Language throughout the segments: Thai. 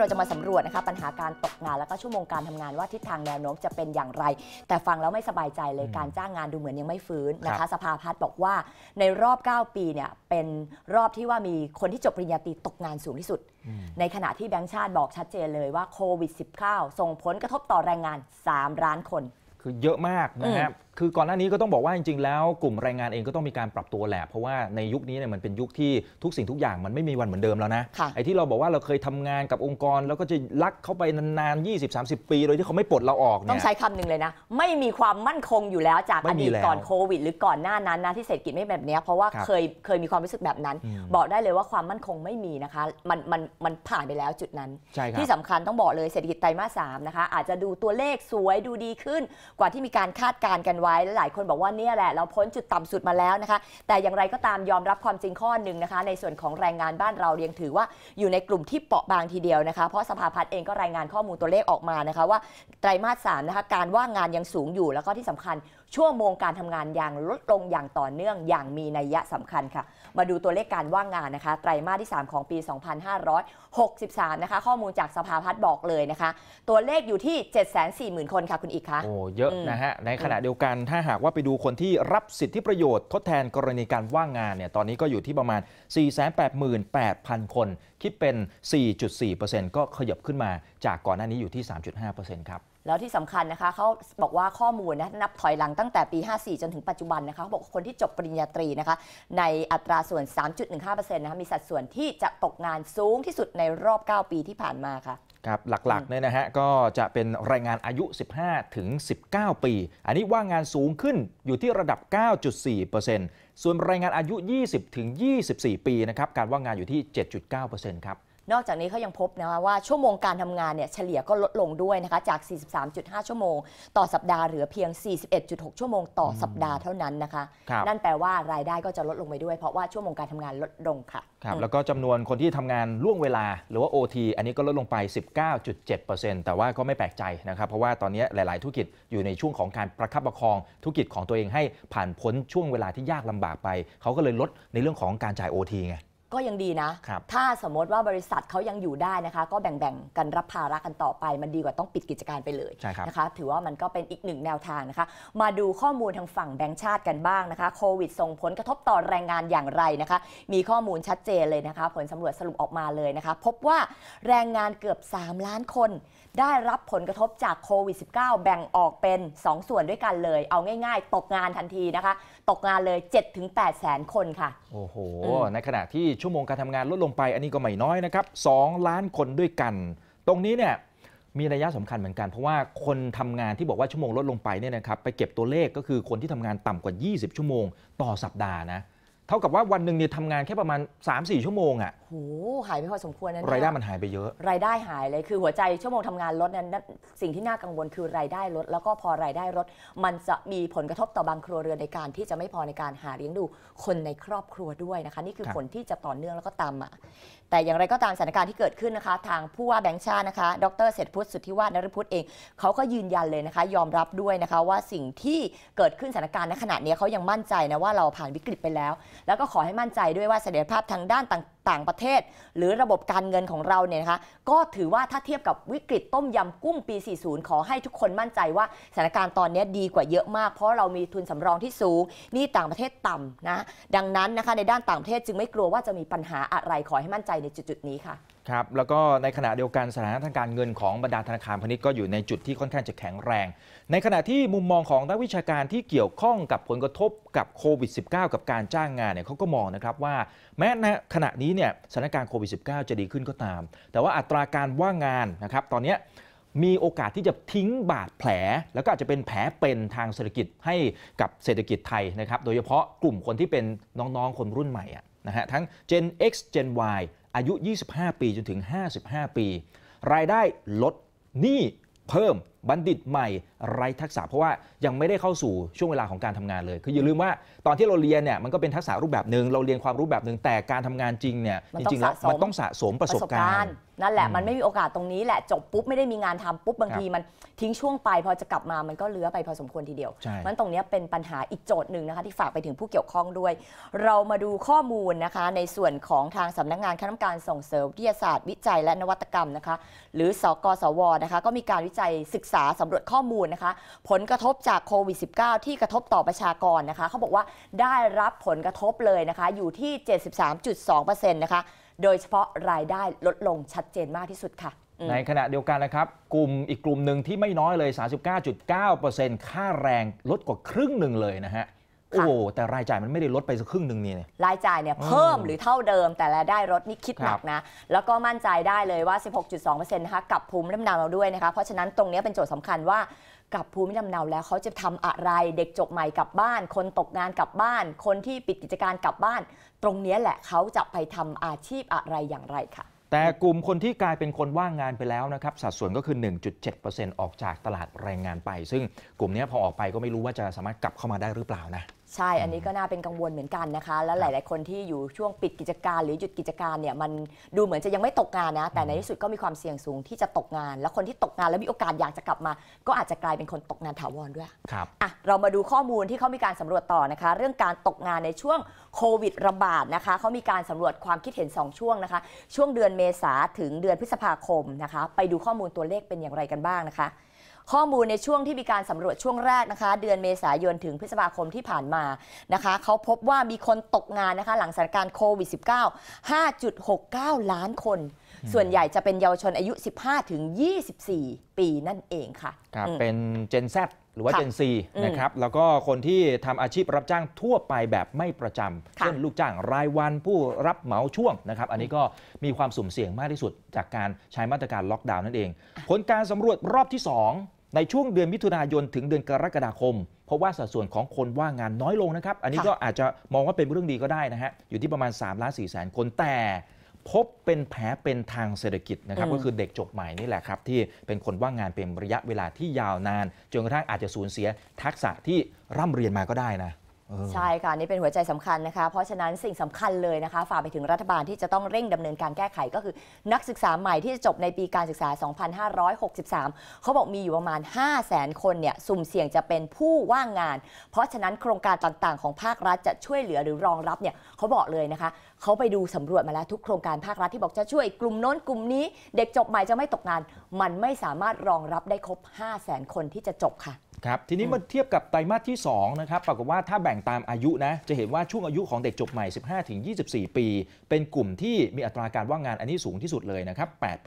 เราจะมาสำรวจนะคะปัญหาการตกงานแล้วก็ชั่วโมงการทำงานว่าทิศทางแนวโน้มจะเป็นอย่างไร แต่ฟังแล้วไม่สบายใจเลยการจ้างงานดูเหมือนยังไม่ฟื้นนะคะ สภาพัฒน์บอกว่าในรอบ 9 ปีเนี่ยเป็นรอบที่ว่ามีคนที่จบปริญญาตรีตกงานสูงที่สุด ในขณะที่แบงค์ชาติบอกชัดเจนเลยว่าโควิด -19 ส่งผลกระทบต่อแรงงาน3ล้านคน คือเยอะมากนะครับคือก่อนหน้านี้ก็ต้องบอกว่าจริงๆ แล้ว กลุ่มแรงงานเองก็ต้องมีการปรับตัวแหละ เพราะว่าในยุคนี้เนี่ยมันเป็นยุคที่ทุกสิ่งทุกอย่างมันไม่มีวันเหมือนเดิมแล้วนะะไอ้ที่เราบอกว่าเราเคยทำงานกับองค์กรแล้วก็จะลักเข้าไปนานๆ20 30ปีโดยที่เขาไม่ปลดเราออกต้อเนี่งใช้คำหนึ่งเลยนะไม่มีความมั่นคงอยู่แล้วจากอดีตก่อนโควิดหรือก่อนหน้านั้นนะที่เศรษฐกิจไม่แบบนี้เพราะว่าเคยเคยมีความรู้สึกแบบนั้นอบอกได้เลยว่าความมั่นคงไม่มีนะคะมันมันมันผ่านไปแล้วจุดนั้นที่สำคัญต้องบอกเลยเศรษฐกิจไตรมาสสามนะคะอาจจะดูตัวเลขสวยดูดีขึ้น กว่าที่มีการคาดการณ์กันไว้และหลายคนบอกว่านี่แหละเราพ้นจุดต่ำสุดมาแล้วนะคะ แต่อย่างไรก็ตามยอมรับความจริงข้อหนึ่งนะคะ ในส่วนของแรงงานบ้านเราเรียงถือว่าอยู่ในกลุ่มที่เปราะบางทีเดียวนะคะ เพราะสภาพัฒน์เองก็รายงานข้อมูลตัวเลขออกมานะคะว่าไตรมาสสามนะคะการว่างงานยังสูงอยู่แล้วก็ที่สำคัญชั่วโมงการทำงานอย่างลดลงอย่างต่อเนื่องอย่างมีนัยสำคัญค่ะ มาดูตัวเลขการว่างงานนะคะ ไตรมาสที่ 3 ของปี 2563 นะคะข้อมูลจากสภาพัฒน์บอกเลยนะคะ ตัวเลขอยู่ที่ 740,000 คนค่ะคุณอีกคะโอ้เยอะนะฮะ ในขณะเดียวกันถ้าหากว่าไปดูคนที่รับสิทธิประโยชน์ทดแทนกรณีการว่างงานเนี่ยตอนนี้ก็อยู่ที่ประมาณ 488,000 คน คิดเป็น 4.4%ก็ขยับขึ้นมา จากก่อนหน้านี้อยู่ที่ 3.5%ครับแล้วที่สำคัญนะคะเขาบอกว่าข้อมูลนะนับถอยหลังตั้งแต่ปี 54 จนถึงปัจจุบันนะคะเขาบอกคนที่จบปริญญาตรีนะคะในอัตราส่วน 3.15%นะคะมีสัดส่วนที่จะตกงานสูงที่สุดในรอบ 9 ปีที่ผ่านมาค่ะครับหลักๆเนี่ยนะฮะก็จะเป็นแรงงานอายุ 15 ถึง 19 ปี อันนี้ว่างงานสูงขึ้นอยู่ที่ระดับ 9.4%ส่วนแรงงานอายุ 20 ถึง 24 ปีนะครับการว่างงานอยู่ที่ 7.9%ครับนอกจากนี้เขายังพบนะว่าชั่วโมงการทำงานเนี่ยเฉลี่ยก็ลดลงด้วยนะคะ จาก 43.5 ชั่วโมง ต่อสัปดาห์เหลือเพียง 41.6 ชั่วโมงต่อสัปดาห์เท่านั้นนะคะคนั่นแปลว่ารายได้ก็จะลดลงไปด้วย เพราะว่าชั่วโมงการทำงานลดลงค่ะครับแล้วก็จำนวนคนที่ทำงานล่วงเวลา หรือว่า OT อันนี้ก็ลดลงไป 19.7%แต่ว่าก็ไม่แปลกใจนะครับเพราะว่าตอนนี้หลาย ๆ ธุรกิจอยู่ในช่วงของการประคับประคองธุรกิจของตัวเองให้ผ่านพ้นช่วงเวลาที่ยากลำบากไปเขาก็เลยลดในเรื่องของการจ่าย OT ไงก็ยังดีนะ ถ้าสมมติว่าบริษัทเขายังอยู่ได้นะคะ ก็แบ่งๆ กันรับภาระกันต่อไป มันดีกว่าต้องปิดกิจการไปเลยนะคะ ถือว่ามันก็เป็นอีกหนึ่งแนวทางนะคะ มาดูข้อมูลทางฝั่งแบงค์ชาติกันบ้างนะคะ โควิดส่งผลกระทบต่อแรงงานอย่างไรนะคะ มีข้อมูลชัดเจนเลยนะคะ ผลสำรวจสรุปออกมาเลยนะคะ พบว่าแรงงานเกือบ3ล้านคนได้รับผลกระทบจากโควิด -19 แบ่งออกเป็น 2 ส่วนด้วยกันเลย เอาง่ายๆ ตกงานทันทีนะคะตกงานเลย 7-8แสนคนค่ะโอ้โห ในขณะที่ชั่วโมงการทำงานลดลงไปอันนี้ก็ไม่น้อยนะครับ 2 ล้านคนด้วยกัน ตรงนี้เนี่ยมีระยะสำคัญเหมือนกันเพราะว่าคนทำงานที่บอกว่าชั่วโมงลดลงไปเนี่ยนะครับไปเก็บตัวเลขก็คือคนที่ทำงานต่ำกว่า 20 ชั่วโมงต่อสัปดาห์นะเท่ากับว่าวันหนึ่งเนี่ยทำงานแค่ประมาณ3-4ชั่วโมงอะ่ะโอ้หายไปพอสมควรนะ รายได้มันหายไปเยอะ รายได้หายเลย คือหัวใจชั่วโมงทำงานลดนั้น สิ่งที่น่ากังวลคือรายได้ลด แล้วก็พอรายได้ลด มันจะมีผลกระทบต่อบางครัวเรือนในการที่จะไม่พอในการหาเลี้ยงดู คนในครอบครัวด้วยนะคะ นี่คือผลที่จะต่อเนื่องแล้วก็ตามมาแต่อย่างไรก็ตามสถานการณ์ที่เกิดขึ้นนะคะ ทางผู้ว่าแบงค์ชาตินะคะ ดร เศรษฐพุทธสุทธิวาฒนรพุทธเองเขาก็ยืนยันเลยนะคะ ยอมรับด้วยนะคะว่าสิ่งที่เกิดขึ้นสถานการณ์ในขณะนี้เขายังมั่นใจนะว่าเราผ่านวิกฤตไปแล้ว แล้วก็ขอให้มั่นใจด้วยว่าเสถียรภาพทางด้านต่างต่างประเทศหรือระบบการเงินของเราเนี่ยนะคะก็ถือว่าถ้าเทียบกับวิกฤตต้มยำกุ้งปี 40 ขอให้ทุกคนมั่นใจว่าสถานการณ์ตอนนี้ดีกว่าเยอะมาก เพราะเรามีทุนสำรองที่สูง นี่ต่างประเทศต่ำนะดังนั้นนะคะในด้านต่างประเทศจึงไม่กลัวว่าจะมีปัญหาอะไรขอให้มั่นใจในจุดๆ นี้ค่ะครับแล้วก็ ในขณะเดียวกันสถานะทางการเงินของบรรดาธนาคารพาณิชย์ก็อยู่ในจุดที่ค่อนข้างจะแข็งแรง ในขณะที่มุมมองของนักวิชาการที่เกี่ยวข้องกับผลกระทบกับโควิด -19 กับการจ้างงานเนี่ยเขาก็มองนะครับว่าแม้ในขณะนี้เนี่ยสถานการณ์โควิด -19 จะดีขึ้นก็ตาม แต่ว่าอัตราการว่างงานนะครับ ตอนนี้มีโอกาสที่จะทิ้งบาดแผล แล้วก็อาจจะเป็นแผลเป็นทางเศรษฐกิจให้กับเศรษฐกิจไทยนะครับโดยเฉพาะกลุ่มคนที่เป็นน้องๆคนรุ่นใหม่นะฮะทั้ง Gen X Gen Y อายุ 25 ปี จนถึง 55 ปี รายได้ลด หนี้เพิ่มบัณฑิตใหม่ ไร้ทักษะ เพราะว่ายังไม่ได้เข้าสู่ช่วงเวลาของการทำงานเลย คืออย่าลืมว่า ตอนที่เราเรียนเนี่ยมันก็เป็นทักษะรูปแบบหนึ่ง เราเรียนความรู้แบบหนึ่งแต่การทำงานจริงเนี่ยจริงๆแล้วมันต้องสะสมประสบการณ์นั่นแหละมันไม่มีโอกาสตรงนี้แหละจบปุ๊บไม่ได้มีงานทำปุ๊บ บางทีมันทิ้งช่วงไปพอจะกลับมามันก็เลื้อไปพอสมควรทีเดียวมันตรงนี้เป็นปัญหาอีกโจทย์หนึ่งนะคะ ที่ฝากไปถึงผู้เกี่ยวข้องด้วย เรามาดูข้อมูลนะคะ ในส่วนของทางสำนักงานคณะกรรมการส่งเสริมวิทยาศาสตร์วิจัยและนวัตกรรมนะคะหรือสกสวนะคะก็มีการวิจัยศึกษาสำรวจข้อมูลนะคะผลกระทบจากโควิด -19 ที่กระทบต่อประชากรนะคะเขาบอกว่าได้รับผลกระทบเลยนะคะ อยู่ที่73.2%นะคะโดยเฉพาะรายได้ลดลงชัดเจนมากที่สุดค่ะ ในขณะเดียวกันนะครับ กลุ่มอีกกลุ่มหนึ่งที่ไม่น้อยเลย 39.9%ค่าแรงลดกว่าครึ่งหนึ่งเลยนะฮะ โอ้แต่รายจ่ายมันไม่ได้ลดไปสักครึ่งหนึ่งนี่ รายจ่ายเนี่ยเพิ่มหรือเท่าเดิม แต่รายได้ลดนี่คิดหนักนะ แล้วก็มั่นใจได้เลยว่า 16.2%นะคะกับภูมิลำเนาเราด้วยนะคะ เพราะฉะนั้นตรงนี้เป็นโจทย์สำคัญว่ากลับภูมิลำเนาแล้วเขาจะทำอะไรเด็กจบใหม่กลับบ้าน คนตกงานกลับบ้าน คนที่ปิดกิจการกลับบ้าน ตรงนี้แหละเขาจะไปทำอาชีพอะไรอย่างไรค่ะ แต่กลุ่มคนที่กลายเป็นคนว่างงานไปแล้วนะครับสัดส่วนก็คือ 1.7%ออกจากตลาดแรงงานไป ซึ่งกลุ่มนี้พอออกไปก็ไม่รู้ว่าจะสามารถกลับเข้ามาได้หรือเปล่านะใช่ อันนี้ก็น่าเป็นกังวลเหมือนกันนะคะ และหลาย ๆ คนที่อยู่ช่วงปิดกิจการ หรือหยุดกิจการเนี่ย มันดูเหมือนจะยังไม่ตกงานนะ แต่ในที่สุดก็มีความเสี่ยงสูงที่จะตกงาน และคนที่ตกงานแล้วมีโอกาสอยากจะกลับมา ก็อาจจะกลายเป็นคนตกงานถาวรด้วย ครับ อ่ะ เรามาดูข้อมูลที่เขามีการสำรวจต่อนะคะ เรื่องการตกงานในช่วงโควิดระบาดนะคะ เขามีการสำรวจความคิดเห็น2ช่วงนะคะ ช่วงเดือนเมษาถึงเดือนพฤษภาคมนะคะ ไปดูข้อมูลตัวเลขเป็นอย่างไรกันบ้างนะคะข้อมูลในช่วงที่มีการสำรวจช่วงแรกนะคะ เดือนเมษายนถึงพฤษภาคมที่ผ่านมานะคะ เขาพบว่ามีคนตกงานนะคะหลังสถานการณ์โควิด -19 5.69 ล้านคน ส่วนใหญ่จะเป็นเยาวชนอายุ 15ถึง24 ปีนั่นเองค่ะครับเป็นเจนแซหรือว่าเจนซีนะครับ แล้วก็คนที่ทำอาชีพรับจ้างทั่วไปแบบไม่ประจำเช่นลูกจ้างรายวันผู้รับเหมาช่วงนะครับอันนี้ก็มีความสุ่มเสี่ยงมากที่สุดจากการใช้มาตรการล็อกดาวน์นั่นเอง ผลการสำรวจรอบที่2ในช่วงเดือนมิถุนายนถึงเดือนกรกฎาคม เพราะว่าสัดส่วนของคนว่างงานน้อยลงนะครับ อันนี้ก็อาจจะมองว่าเป็นเรื่องดีก็ได้นะฮะ อยู่ที่ประมาณ3ล้านสี่แสนคนแต่พบเป็นแผลเป็นทางเศรษฐกิจนะครับ ก็คือเด็กจบใหม่นี่แหละครับ ที่เป็นคนว่างงานเป็นระยะเวลาที่ยาวนานจนกระทั่งอาจจะสูญเสียทักษะที่ร่ำเรียนมาก็ได้นะใช่ค่ะ นี่เป็นหัวใจสำคัญนะคะ เพราะฉะนั้นสิ่งสำคัญเลยนะคะ ฝากไปถึงรัฐบาลที่จะต้องเร่งดำเนินการแก้ไขก็คือ นักศึกษาใหม่ที่จะจบในปีการศึกษา 2563 เขาบอกมีอยู่ประมาณ5 0 0แสนคนเนี่ยสุ่มเสี่ยงจะเป็นผู้ว่างงาน เพราะฉะนั้นโครงการต่างๆของภาครัฐจะช่วยเหลือหรือรองรับเนี่ยเขาบอกเลยนะคะ เขาไปดูสำรวจมาแล้วทุกโครงการภาครัฐที่บอกจะช่วยกลุ่มโน้นกลุ่มนี้เด็กจบใหม่จะไม่ตกงาน มันไม่สามารถรองรับได้ครบ 5 0 0แสนคนที่จะจบค่ะครับทีนี้มาเทียบกับไตรมาสที่2นะครับ ปรากฏว่าถ้าแบ่งตามอายุนะ จะเห็นว่าช่วงอายุของเด็กจบใหม่ 15-24 ปี เป็นกลุ่มที่มีอัตราการว่างงานอันนี้สูงที่สุดเลยนะครับ 8%เ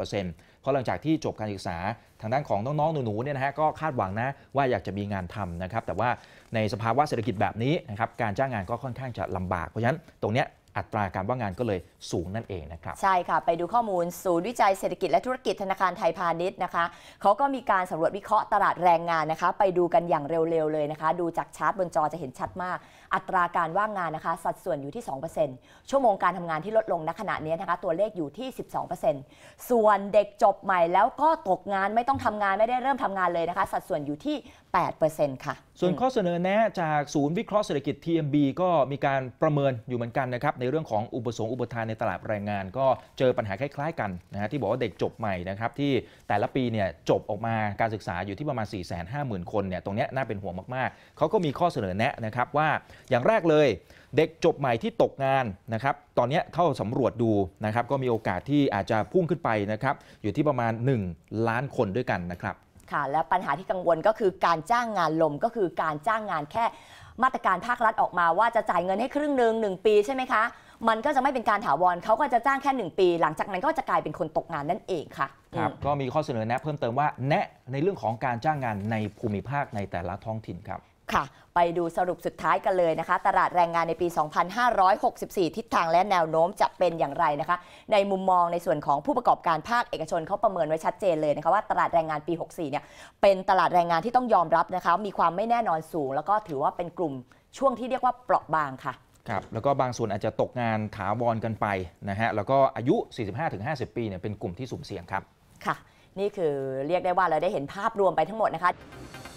พราะหลังจากที่จบการศึกษา ทางด้านของน้องๆ หนูๆ เนี่ยนะฮะ ก็คาดหวังนะว่าอยากจะมีงานทำนะครับ แต่ว่าในสภาวะเศรษฐกิจแบบนี้นะครับ การจ้างงานก็ค่อนข้างจะลำบาก เพราะฉะนั้นตรงเนี้ยอัตราการว่างงานก็เลยสูงนั่นเองนะครับ ใช่ค่ะ ไปดูข้อมูล ศูนย์วิจัยเศรษฐกิจและธุรกิจธนาคารไทยพาณิชย์นะคะ เขาก็มีการสำรวจวิเคราะห์ตลาดแรงงานนะคะไปดูกันอย่างเร็วๆเลยนะคะ ดูจากชาร์ตบนจอจะเห็นชัดมาก อัตราการว่างงานนะคะ สัดส่วนอยู่ที่ 2%ชั่วโมงการทำงานที่ลดลงณขณะนี้นะคะตัวเลขอยู่ที่ 12%ส่วนเด็กจบใหม่แล้วก็ตกงานไม่ต้องทำงานไม่ได้เริ่มทำงานเลยนะคะ สัดส่วนอยู่ที่8%ค่ะ ส่วนข้อเสนอแนะ จากศูนย์วิเคราะห์เศรษฐกิจ TMB ก็มีการประเมินอยู่เหมือนกันนะครับ ในเรื่องของอุปสงค์อุปทานในตลาดแรงงาน ก็เจอปัญหาคล้ายๆกันนะฮะที่บอกว่าเด็กจบใหม่นะครับ ที่แต่ละปีเนี่ยจบออกมาการศึกษาอยู่ที่ประมาณ 4 5 0 0 0 0 คนเนี่ยตรงนี้น่าเป็นห่วงมากๆเขาก็มีข้อเสนอแนะนะครับว่าอย่างแรกเลย เด็กจบใหม่ที่ตกงานนะครับ ตอนนี้เท่าสำรวจดูนะครับก็มีโอกาสที่อาจจะพุ่งขึ้นไปนะครับอยู่ที่ประมาณ 1 ล้านคนด้วยกันนะครับค่ะและปัญหาที่กังวลก็คือการจ้างงานลมก็คือการจ้างงานแค่มาตรการภาครัฐออกมาว่าจะจ่ายเงินให้ครึ่งหนึ่งหนึ่งปีใช่ไหมคะ มันก็จะไม่เป็นการถาวรเขาก็จะจ้างแค่ 1 ปี หลังจากนั้นก็จะกลายเป็นคนตกงานนั่นเองค่ะครับก็มีข้อเสนอแนะเพิ่มเติมว่า แนะในเรื่องของการจ้างงานในภูมิภาคในแต่ละท้องถิ่นครับค่ะ ไปดูสรุปสุดท้ายกันเลยนะคะ ตลาดแรงงานในปี 2564 ทิศทางและแนวโน้มจะเป็นอย่างไรนะคะ ในมุมมองในส่วนของผู้ประกอบการภาคเอกชนเขาประเมินไว้ชัดเจนเลยนะคะว่า ตลาดแรงงานปี 64 เนี่ยเป็นตลาดแรงงานที่ต้องยอมรับนะคะมีความไม่แน่นอนสูง แล้วก็ถือว่าเป็นกลุ่มช่วงที่เรียกว่าเปราะบางค่ะครับ แล้วก็บางส่วนอาจจะตกงานถาวรกันไปนะฮะแล้วก็อายุ 45-50 ปีเนี่ยเป็นกลุ่มที่สุ่มเสี่ยงครับค่ะ นี่คือเรียกได้ว่าเราได้เห็นภาพรวมไปทั้งหมดนะคะ